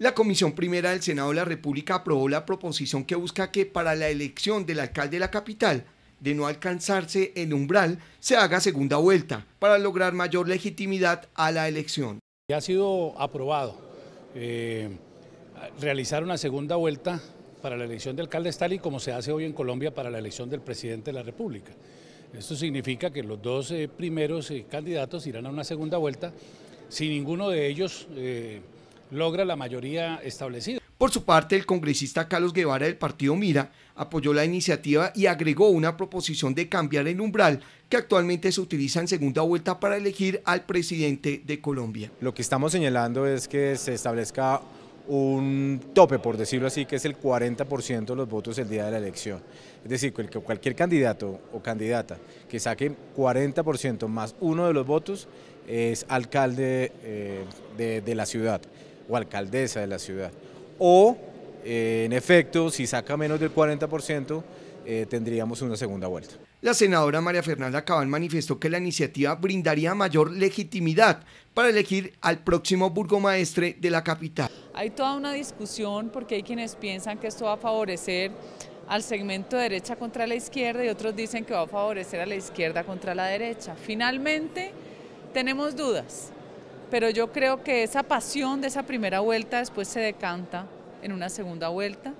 La Comisión Primera del Senado de la República aprobó la proposición que busca que para la elección del alcalde de la capital, de no alcanzarse el umbral, se haga segunda vuelta para lograr mayor legitimidad a la elección. Ya ha sido aprobado eh, realizar una segunda vuelta para la elección de alcalde tal y como se hace hoy en Colombia para la elección del presidente de la República. Esto significa que los dos eh, primeros eh, candidatos irán a una segunda vuelta si ninguno de ellos logra la mayoría establecida. Por su parte, el congresista Carlos Guevara del partido Mira apoyó la iniciativa y agregó una proposición de cambiar el umbral que actualmente se utiliza en segunda vuelta para elegir al presidente de Colombia. Lo que estamos señalando es que se establezca un tope, por decirlo así, que es el 40% de los votos el día de la elección. Es decir, que cualquier candidato o candidata que saque 40% más uno de los votos es alcalde eh, de la ciudad o alcaldesa de la ciudad. O, eh, en efecto, si saca menos del 40%, eh, tendríamos una segunda vuelta. La senadora María Fernanda Cabal manifestó que la iniciativa brindaría mayor legitimidad para elegir al próximo burgomaestre de la capital. Hay toda una discusión porque hay quienes piensan que esto va a favorecer al segmento derecha contra la izquierda y otros dicen que va a favorecer a la izquierda contra la derecha. Finalmente, tenemos dudas pero yo creo que esa pasión de esa primera vuelta después se decanta en una segunda vuelta.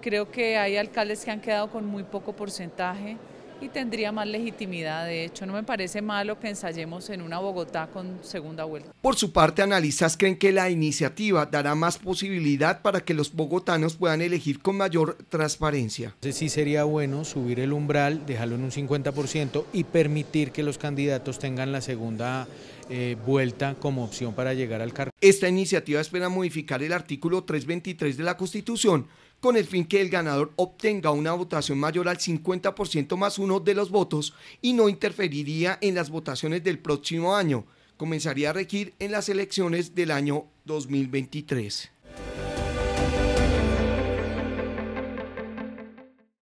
Creo que hay alcaldes que han quedado con muy poco porcentaje y tendría más legitimidad. De hecho, no me parece malo que ensayemos en una Bogotá con segunda vuelta. Por su parte, analistas creen que la iniciativa dará más posibilidad para que los bogotanos puedan elegir con mayor transparencia. sí sería bueno subir el umbral, dejarlo en un 50% y permitir que los candidatos tengan la segunda eh, vuelta como opción para llegar al cargo. Esta iniciativa espera modificar el artículo 323 de la Constitución con el fin que el ganador obtenga una votación mayor al 50% más uno de los votos y no interferiría en las votaciones del próximo año. Comenzaría a regir en las elecciones del año 2023.